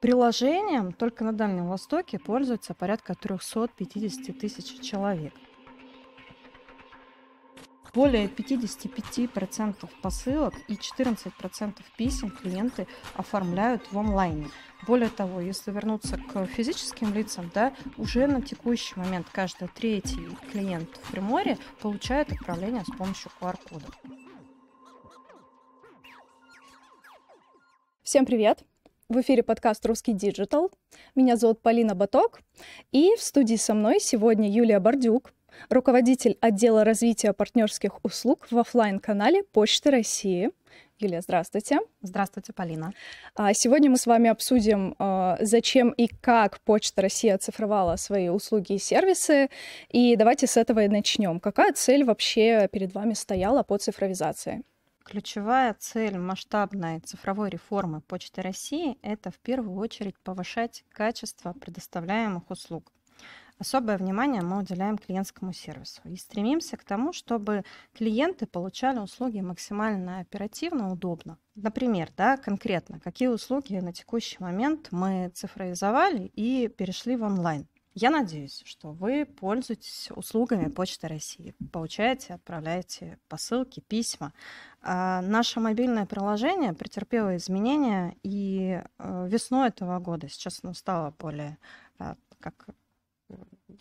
Приложением только на Дальнем Востоке пользуется порядка 350 тысяч человек. Более 55% посылок и 14% писем клиенты оформляют в онлайне. Более того, если вернуться к физическим лицам, да, уже на текущий момент каждый третий клиент в Приморье получает отправление с помощью QR-кода. Всем привет! В эфире подкаст «Русский диджитал». Меня зовут Полина Баток. И в студии со мной сегодня Юлия Бордюк, руководитель отдела развития партнерских услуг в офлайн канале Почты России. Юлия, здравствуйте. Здравствуйте, Полина. А, сегодня мы с вами обсудим, а, зачем и как Почта России оцифровала свои услуги и сервисы. И давайте с этого и начнем. Какая цель вообще перед вами стояла по цифровизации? Ключевая цель масштабной цифровой реформы Почты России – это в первую очередь повышать качество предоставляемых услуг. Особое внимание мы уделяем клиентскому сервису и стремимся к тому, чтобы клиенты получали услуги максимально оперативно, удобно. Например, да, конкретно, какие услуги на текущий момент мы цифровизовали и перешли в онлайн. Я надеюсь, что вы пользуетесь услугами Почты России, получаете, отправляете посылки, письма. А, наше мобильное приложение претерпело изменения, и э, весной этого года, сейчас оно стало более, э, как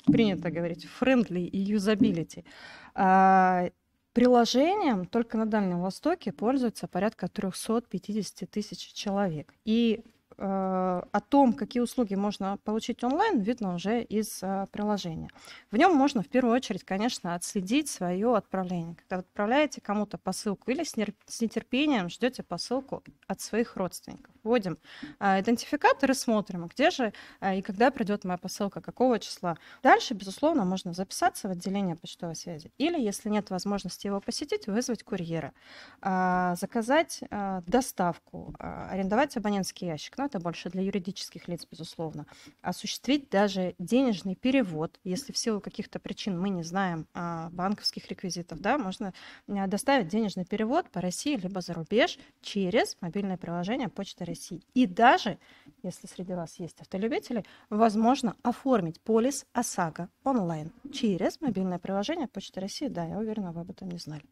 принято говорить, friendly и юзабилити. Приложением только на Дальнем Востоке пользуется порядка 350 тысяч человек. И Э, о том, какие услуги можно получить онлайн, видно уже из э, приложения. В нем можно в первую очередь, конечно, отследить свое отправление. Когда вы отправляете кому-то посылку или с нетерпением ждете посылку от своих родственников вводим а, идентификатор и смотрим, а где же а, и когда придет моя посылка, какого числа. Дальше, безусловно, можно записаться в отделение почтовой связи. Или, если нет возможности его посетить, вызвать курьера, заказать доставку, арендовать абонентский ящик. Но это больше для юридических лиц, безусловно. Осуществить даже денежный перевод, если в силу каких-то причин мы не знаем банковских реквизитов, да, можно доставить денежный перевод по России либо за рубеж через мобильное приложение Почта России России. И даже, если среди вас есть автолюбители, возможно оформить полис ОСАГО онлайн через мобильное приложение Почты России. Да, я уверена, вы об этом не знали.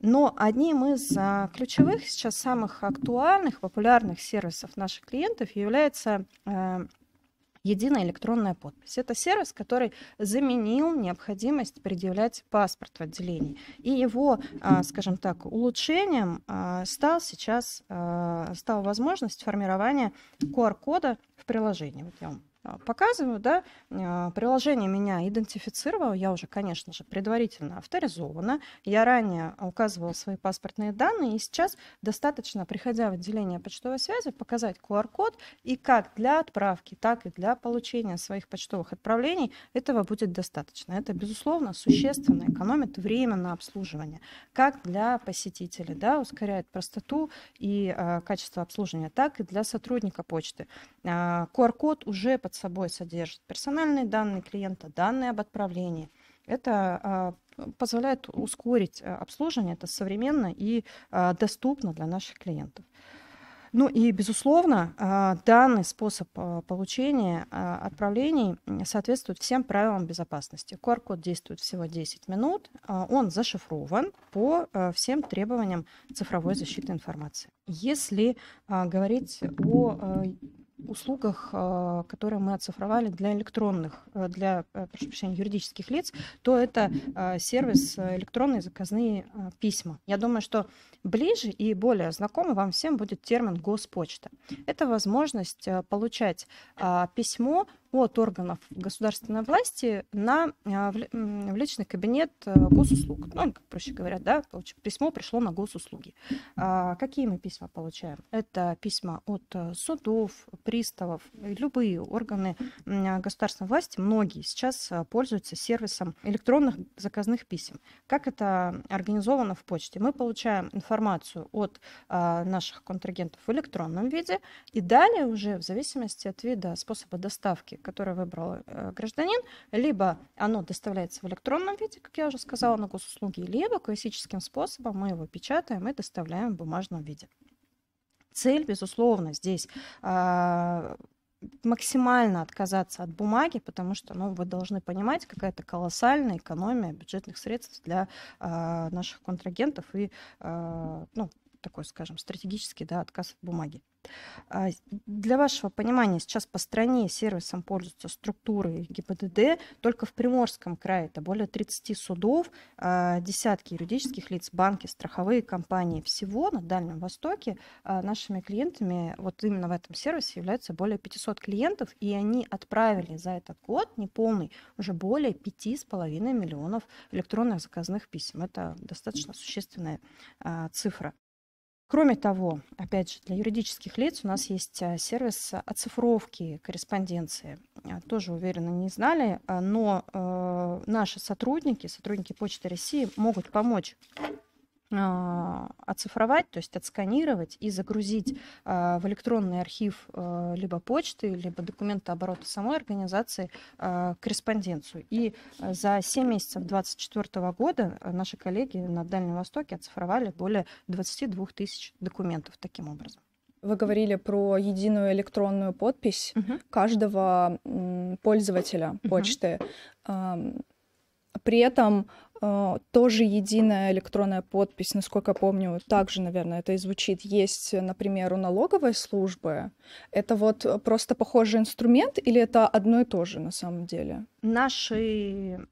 Но одним из а, ключевых, сейчас самых актуальных, популярных сервисов наших клиентов является э, единая электронная подпись. Это сервис, который заменил необходимость предъявлять паспорт в отделении. И его, а, скажем так, улучшением а, стал сейчас, а, стала возможность формирования QR-кода в приложении. Вот я вам а, показываю, да, а, приложение меня идентифицировало, я уже, конечно же, предварительно авторизована, я ранее указывала свои паспортные данные, и сейчас достаточно, приходя в отделение почтовой связи, показать QR-код, и как для отправки, так и для получения своих почтовых отправлений этого будет достаточно. Это, безусловно, существенно экономит время на обслуживание, как для посетителей, да, ускоряет простоту и э, качество обслуживания, так и для сотрудника почты. Э, QR-код уже по под собой содержит персональные данные клиента, данные об отправлении. Это а, позволяет ускорить а, обслуживание, это современно и а, доступно для наших клиентов. Ну и, безусловно, данный способ получения отправлений соответствует всем правилам безопасности. QR-код действует всего 10 минут, он зашифрован по всем требованиям цифровой защиты информации. Если говорить о услугах, э, которые мы оцифровали для электронных, э, для, э, прошу прощения, юридических лиц, то это сервис электронные заказные письма. Я думаю, что ближе и более знакомый вам всем будет термин «госпочта». Это возможность получать письмо от органов государственной власти на э, в личный кабинет э, госуслуг. Ну, как проще говоря, да, письмо пришло на госуслуги. А какие мы письма получаем? Это письма от э, судов, приставов, любые органы государственной власти, многие сейчас пользуются сервисом электронных заказных писем. Как это организовано в почте? Мы получаем информацию от наших контрагентов в электронном виде, и далее уже в зависимости от вида способа доставки действий, которые выбрал э, гражданин, либо оно доставляется в электронном виде, как я уже сказала, на госуслуги, либо классическим способом мы его печатаем и доставляем в бумажном виде. Цель, безусловно, здесь а, максимально отказаться от бумаги, потому что ну, вы должны понимать, какая это колоссальная экономия бюджетных средств для э, наших контрагентов и э, ну, такой, скажем, стратегический да, отказ от бумаги. А, для вашего понимания, сейчас по стране сервисом пользуются структуры ГИБДД. Только в Приморском крае это более 30 судов, а, десятки юридических лиц, банки, страховые компании. Всего на Дальнем Востоке а, нашими клиентами вот именно в этом сервисе являются более 500 клиентов, и они отправили за этот год неполный уже более 5,5 миллионов электронных заказных писем. Это достаточно существенная цифра. Кроме того, опять же, для юридических лиц у нас есть э, сервис оцифровки корреспонденции. Э, тоже, уверенно, не знали, э, но наши сотрудники, сотрудники Почты России могут помочь а, оцифровать, то есть отсканировать и загрузить а, в электронный архив а, либо почты, либо документа оборота самой организации корреспонденцию. И за 7 месяцев 2024 года наши коллеги на Дальнем Востоке оцифровали более 22 тысяч документов таким образом. Вы говорили про единую электронную подпись uh-huh. каждого пользователя почты. Uh-huh. При этом а, тоже единая электронная подпись, насколько я помню, также, наверное, это и звучит. Есть, например, у налоговой службы. Это вот просто похожий инструмент или это одно и то же на самом деле? наши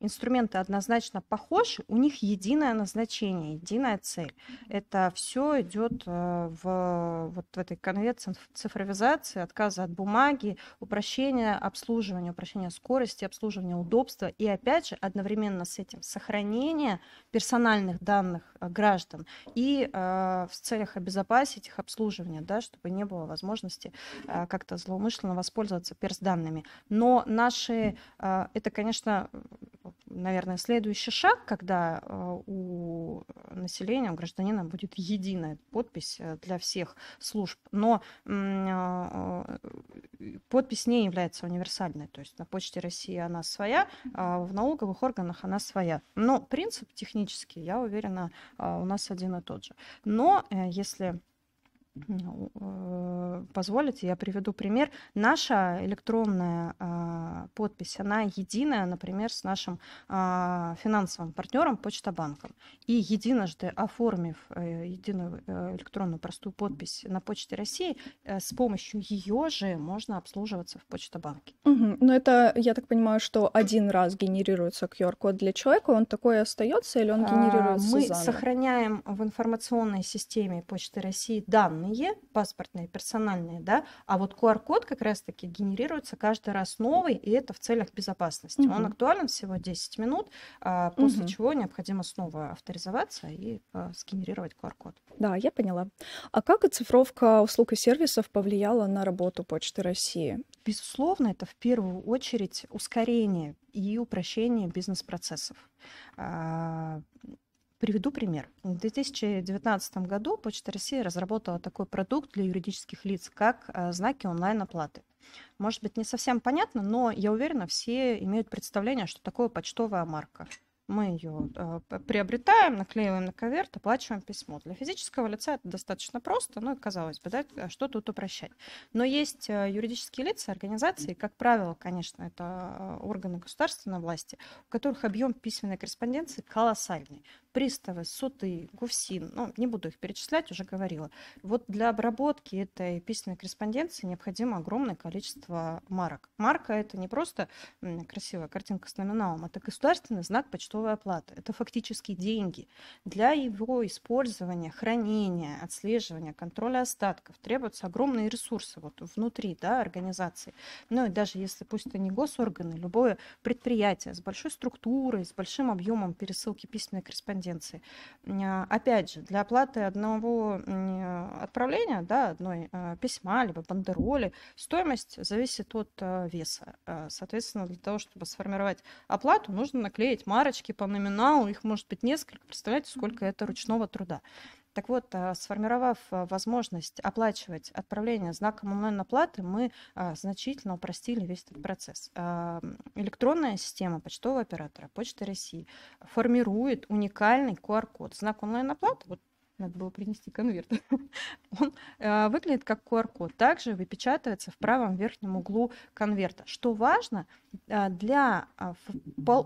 инструменты однозначно похожи, у них единое назначение, единая цель. Это все идет э, в, вот в этой конвенции цифровизации, отказа от бумаги, упрощения обслуживания, упрощения скорости, обслуживания удобства и, опять же, одновременно с этим сохранение персональных данных э, граждан и э, в целях обезопасить их обслуживание, да, чтобы не было возможности как-то злоумышленно воспользоваться перс данными. Но наши а, это, конечно, наверное, следующий шаг, когда а, у населения, у гражданина будет единая подпись э, для всех служб. Но а, э, подпись не является универсальной. То есть на Почте России она своя, в налоговых органах она своя. Но принцип технический, я уверена, у нас один и тот же. Но э, если ну, э, позволите, я приведу пример. Наша электронная э, подпись, она единая, например, с нашим э, финансовым партнером Почтобанком. И единожды оформив э, единую э, электронную простую подпись на Почте России, э, с помощью ее же можно обслуживаться в Почтобанке. Угу. Ну, Но это, я так понимаю, что один раз генерируется QR-код для человека, он такой остается или он а, генерируется Мы заново? сохраняем в информационной системе Почты России данные данные, паспортные, персональные, да, а вот QR-код как раз-таки генерируется каждый раз новый, и это в целях безопасности. Угу. Он актуален всего 10 минут, а, после угу. чего необходимо снова авторизоваться и а, сгенерировать QR-код. Да, я поняла. А как оцифровка услуг и сервисов повлияла на работу Почты России? Безусловно, это в первую очередь ускорение и упрощение бизнес-процессов. А, Приведу пример. В 2019 году Почта России разработала такой продукт для юридических лиц, как э, знаки онлайн-оплаты. Может быть, не совсем понятно, но я уверена, все имеют представление, что такое почтовая марка. Мы ее э, приобретаем, наклеиваем на конверт, оплачиваем письмо. Для физического лица это достаточно просто, ну и казалось бы, да, э, что тут упрощать. Но есть э, юридические лица, организации, как правило, конечно, это органы государственной власти, у которых объем письменной корреспонденции колоссальный приставы, суды, ГУФСИН, ну, не буду их перечислять, уже говорила. Вот для обработки этой письменной корреспонденции необходимо огромное количество марок. Марка – это не просто красивая картинка с номиналом, это а государственный знак почтовой оплаты. Это фактически деньги. Для его использования, хранения, отслеживания, контроля остатков требуются огромные ресурсы вот внутри да, организации. Ну и даже если, пусть это не госорганы, любое предприятие с большой структурой, с большим объемом пересылки письменной корреспонденции, корреспонденции. Опять же, для оплаты одного отправления, да, одной э, письма, либо бандероли, стоимость зависит от э, веса. Э, соответственно, для того, чтобы сформировать оплату, нужно наклеить марочки по номиналу, их может быть несколько, представляете, сколько это ручного труда. Так вот, а, сформировав а, возможность оплачивать отправление знаком онлайн-оплаты, мы а, значительно упростили весь этот процесс. Электронная система почтового оператора Почты России формирует уникальный QR-код. Знак онлайн-оплаты, вот надо было принести конверт. Он э, выглядит как QR-код. Также выпечатывается в правом верхнем углу конверта. Что важно, э, для а,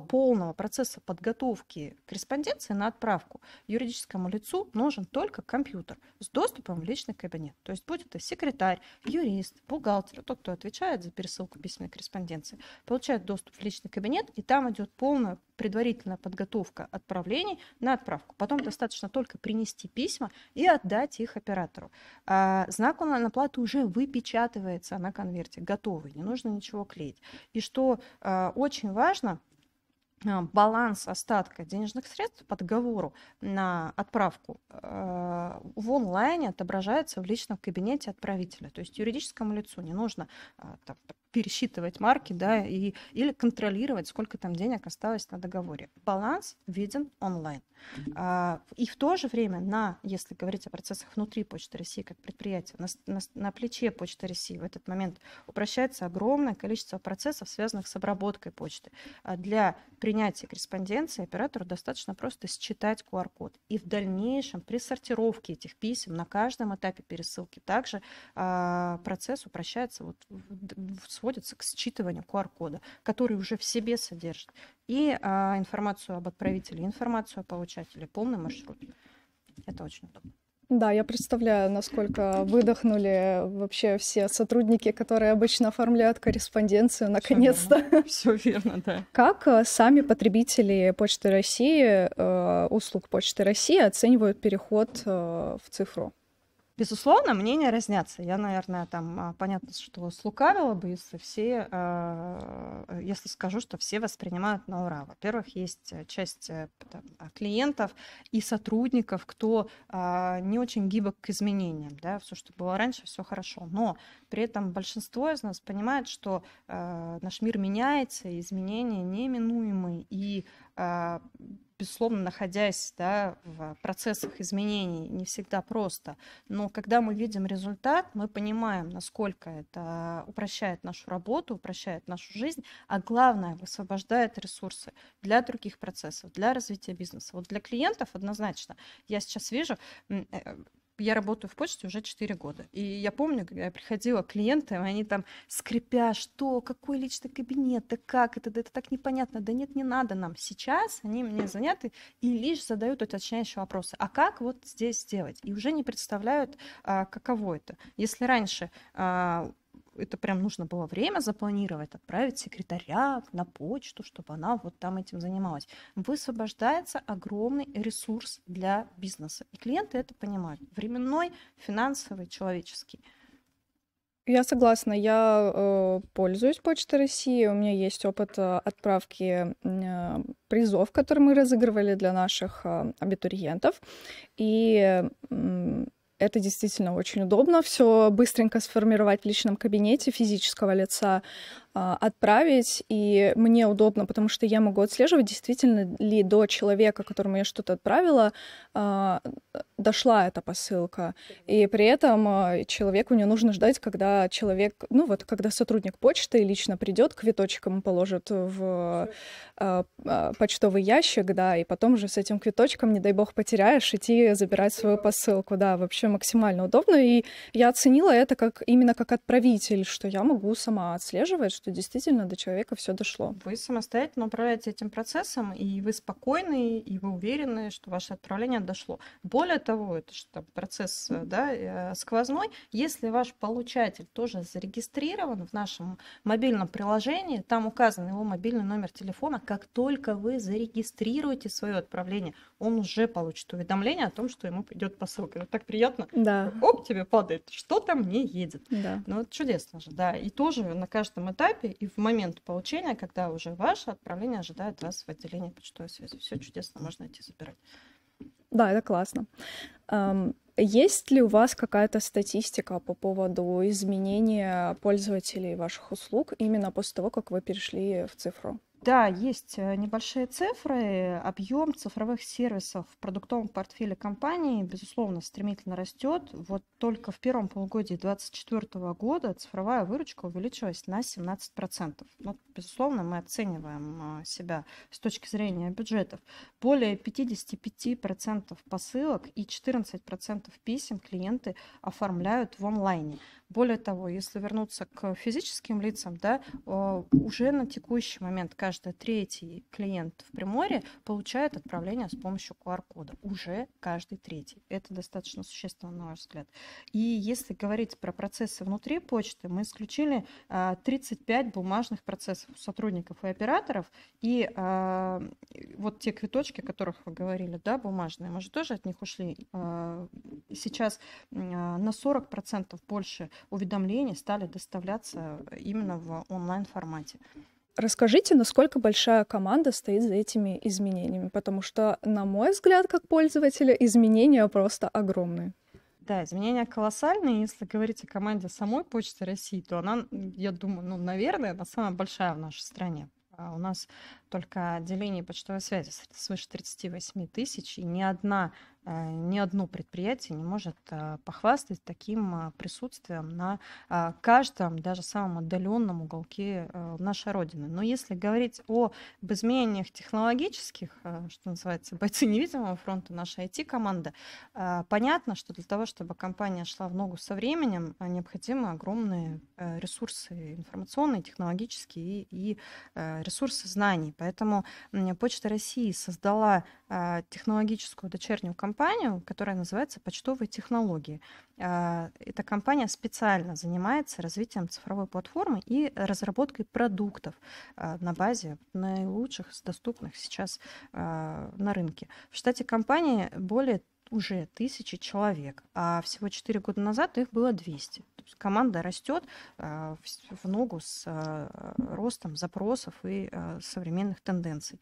полного процесса подготовки корреспонденции на отправку юридическому лицу нужен только компьютер с доступом в личный кабинет. То есть будет это секретарь, юрист, бухгалтер, тот, кто отвечает за пересылку письменной корреспонденции, получает доступ в личный кабинет, и там идет полное предварительная подготовка отправлений на отправку. Потом достаточно только принести письма и отдать их оператору. А знак онлайн-оплаты уже выпечатывается на конверте, готовый, не нужно ничего клеить. И что а, очень важно, а, баланс остатка денежных средств по договору на отправку а, в онлайне отображается в личном кабинете отправителя. То есть юридическому лицу не нужно а, там, пересчитывать марки, да, и, или контролировать, сколько там денег осталось на договоре. Баланс виден онлайн. А, и в то же время, на, если говорить о процессах внутри Почты России как предприятия, на, на, на плече Почты России в этот момент упрощается огромное количество процессов, связанных с обработкой почты. А для принятия корреспонденции оператору достаточно просто считать QR-код. И в дальнейшем при сортировке этих писем на каждом этапе пересылки также а, процесс упрощается вот в, в, в сводится к считыванию QR-кода, который уже в себе содержит и а, информацию об отправителе, информацию о получателе, полный маршрут. Это очень удобно. Да, я представляю, насколько выдохнули вообще все сотрудники, которые обычно оформляют корреспонденцию, наконец-то. Все верно, да. Как э, сами потребители Почты России, э, услуг Почты России оценивают переход э, в цифру? Безусловно, мнения разнятся. Я, наверное, там а, понятно, что слукавила бы, если все, а, если скажу, что все воспринимают на ура. Во-первых, есть э, часть э, там, а, клиентов и сотрудников, кто не очень гибок к изменениям, да, все, что было раньше, все хорошо. Но при этом большинство из нас понимает, что э, наш мир меняется, изменения неминуемы, и э, безусловно, находясь да, в процессах изменений, не всегда просто. Но когда мы видим результат, мы понимаем, насколько это упрощает нашу работу, упрощает нашу жизнь, а главное, высвобождает ресурсы для других процессов, для развития бизнеса. Вот для клиентов однозначно, я сейчас вижу, э, я работаю в почте уже 4 года. И я помню, когда я приходила к клиентам, они там скрипя, что, какой личный кабинет, да как, это, да это так непонятно, да нет, не надо нам. Сейчас они мне заняты и лишь задают уточняющие вопросы. А как вот здесь сделать? И уже не представляют, а, каково это. Если раньше а, это прям нужно было время запланировать, отправить секретаря на почту, чтобы она вот там этим занималась. Высвобождается огромный ресурс для бизнеса. И клиенты это понимают. Временной, финансовый, человеческий. Я согласна, я э, пользуюсь Почтой России. У меня есть опыт э, отправки э, призов, которые мы разыгрывали для наших э, абитуриентов. И э, это действительно очень удобно, все быстренько сформировать в личном кабинете физического лица, а, отправить, и мне удобно, потому что я могу отслеживать, действительно ли до человека, которому я что-то отправила, а, дошла эта посылка. И при этом а, человеку не нужно ждать, когда человек, ну вот, когда сотрудник почты лично придет к квиточкам, положит в почтовый ящик, да, и потом же с этим квиточком, не дай бог, потеряешь, идти забирать свою посылку, да, вообще максимально удобно. И я оценила это как именно как отправитель, что я могу сама отслеживать, что действительно до человека все дошло. Вы самостоятельно управляете этим процессом, и вы спокойны, и вы уверены, что ваше отправление дошло. Более того, это что процесс э, да, э, сквозной. Если ваш получатель тоже зарегистрирован в нашем мобильном приложении, там указан его мобильный номер телефона, как только вы зарегистрируете свое отправление, он уже получит уведомление о том, что ему придет посылка. Это так приятно. Да. Оп, тебе падает. Что-то мне едет. Да. Ну, это чудесно же, да. И тоже на каждом этапе этапе и в момент получения, когда уже ваше отправление ожидает вас в отделении почтовой связи. Все чудесно, можно идти забирать. Да, это классно. Есть ли у вас какая-то статистика по поводу изменения пользователей ваших услуг именно после того, как вы перешли в цифру? Да, есть э, небольшие цифры. Объем цифровых сервисов в продуктовом портфеле компании, безусловно, стремительно растет. Вот только в первом полугодии 2024 года цифровая выручка увеличилась на 17%. Ну, безусловно, мы оцениваем э, себя с точки зрения бюджетов. Более 55% посылок и 14% писем клиенты оформляют в онлайне. Более того, если вернуться к физическим лицам, да, э, уже на текущий момент – каждый третий клиент в Приморье получает отправление с помощью QR-кода. Уже каждый третий. Это достаточно существенно, на наш взгляд. И если говорить про процессы внутри почты, мы исключили 35 а, бумажных процессов у сотрудников и операторов. И а, вот те квиточки, о которых вы говорили, да, бумажные, мы же тоже от них ушли. А, сейчас на 40% больше уведомлений стали доставляться именно в онлайн-формате. Расскажите, насколько большая команда стоит за этими изменениями, потому что, на мой взгляд, как пользователя, изменения просто огромные. Да, изменения колоссальные. Если говорить о команде самой Почты России, то она, я думаю, ну, наверное, она самая большая в нашей стране. А у нас только отделение почтовой связи свыше 38 тысяч, и ни одна Э, ни одно предприятие не может э, похвастать таким э, присутствием на каждом, даже самом отдаленном уголке нашей Родины. Но если говорить об изменениях технологических, что называется, бойцы невидимого фронта, наша IT-команда, понятно, что для того, чтобы компания шла в ногу со временем, необходимы огромные ресурсы информационные, технологические и ресурсы знаний. Поэтому Почта России создала технологическую дочернюю компанию, компанию, которая называется «Почтовые технологии». А, эта компания специально занимается развитием цифровой платформы и разработкой продуктов а, на базе наилучших доступных сейчас а, на рынке. В штате компании более уже тысячи человек, а всего 4 года назад их было 200 команда растет а, в ногу с а, ростом запросов и а, современных тенденций.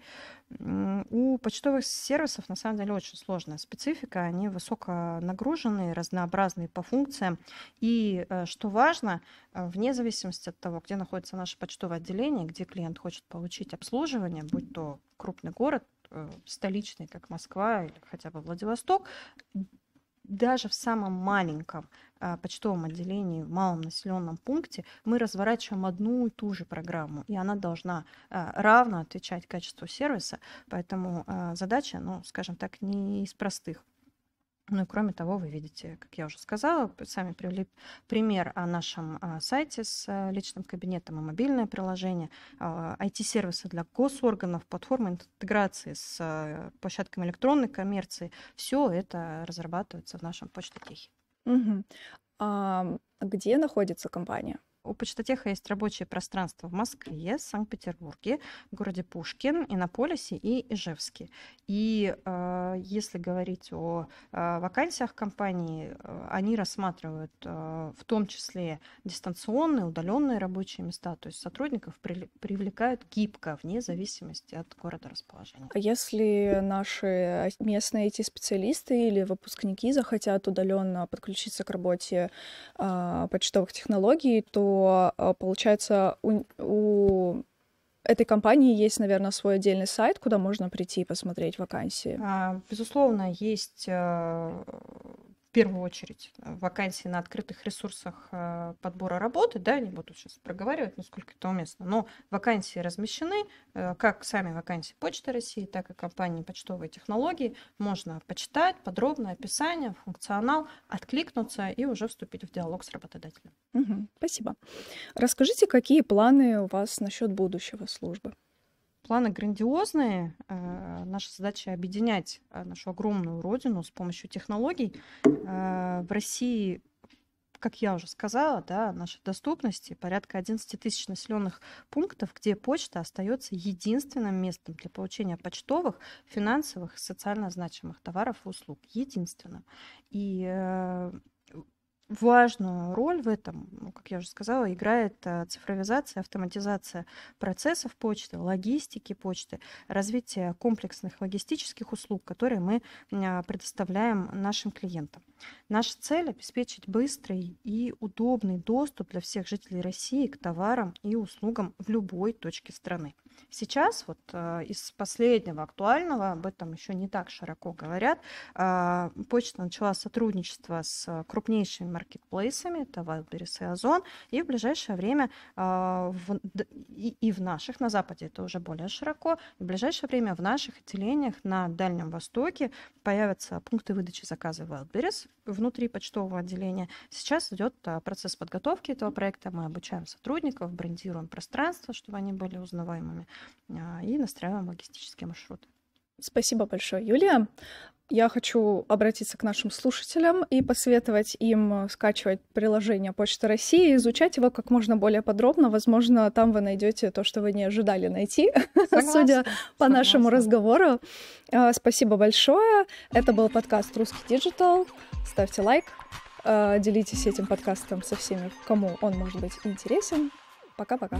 У почтовых сервисов на самом деле очень сложная специфика. Они высоко нагруженные, разнообразные по функциям. И что важно, вне зависимости от того, где находится наше почтовое отделение, где клиент хочет получить обслуживание, будь то крупный город, э, столичный, как Москва или хотя бы Владивосток, даже в самом маленьком а, почтовом отделении в малом населенном пункте мы разворачиваем одну и ту же программу, и она должна а, равно отвечать качеству сервиса, поэтому а, задача, ну, скажем так, не из простых. Ну и кроме того, вы видите, как я уже сказала, сами привели пример о нашем а, сайте с э, личным кабинетом и мобильное приложение, IT-сервисы а, для госорганов, платформы интеграции с э, площадками электронной коммерции. Все это разрабатывается в нашем почтотехе. Угу. А где находится компания? У почтотеха есть рабочее пространство в Москве, Санкт-Петербурге, городе Пушкин, Иннополисе и Ижевске. И э, если говорить о э, вакансиях компании, э, они рассматривают э, в том числе дистанционные, удаленные рабочие места, то есть сотрудников при, привлекают гибко, вне зависимости от города расположения. А если наши местные эти специалисты или выпускники захотят удаленно подключиться к работе э, почтовых технологий, то Э, получается, у, у этой компании есть, наверное, свой отдельный сайт, куда можно прийти и посмотреть вакансии? А, безусловно, есть э, первую очередь э, вакансии на открытых ресурсах э, подбора работы, да, не буду сейчас проговаривать, насколько это уместно, но вакансии размещены, э, как сами вакансии Почты России, так и компании почтовые технологии, можно почитать подробное описание, функционал, откликнуться и уже вступить в диалог с работодателем. Угу, спасибо. Расскажите, какие планы у вас насчет будущего службы? Планы грандиозные. Э, наша задача объединять э, нашу огромную родину с помощью технологий. Э, в России как я уже сказала, да, нашей доступности, порядка 11 тысяч населенных пунктов, где почта остается единственным местом для получения почтовых, финансовых социально значимых товаров и услуг. Единственным. И Важную роль в этом, ну, как я уже сказала, играет э, цифровизация, автоматизация процессов почты, логистики почты, развитие комплексных логистических услуг, которые мы а, предоставляем нашим клиентам. Наша цель – обеспечить быстрый и удобный доступ для всех жителей России к товарам и услугам в любой точке страны. Сейчас вот а, из последнего актуального, об этом еще не так широко говорят, а, почта начала сотрудничество с крупнейшими маркетплейсами, это Wildberries и Озон, и в ближайшее время а, и, и в наших, на Западе это уже более широко, и в ближайшее время в наших отделениях на Дальнем Востоке появятся пункты выдачи заказа Wildberries внутри почтового отделения. Сейчас идет процесс подготовки этого проекта, мы обучаем сотрудников, брендируем пространство, чтобы они были узнаваемыми. А, и настраиваем логистические маршруты. Спасибо большое, Юлия. Я хочу обратиться к нашим слушателям и посоветовать им скачивать приложение Почта России изучать его как можно более подробно. Возможно, там вы найдете то, что вы не ожидали найти, Согласна. судя по Согласна. нашему разговору. А, спасибо большое. Это был подкаст Русский Digital. Ставьте лайк, а, делитесь этим подкастом со всеми, кому он может быть интересен. Пока-пока.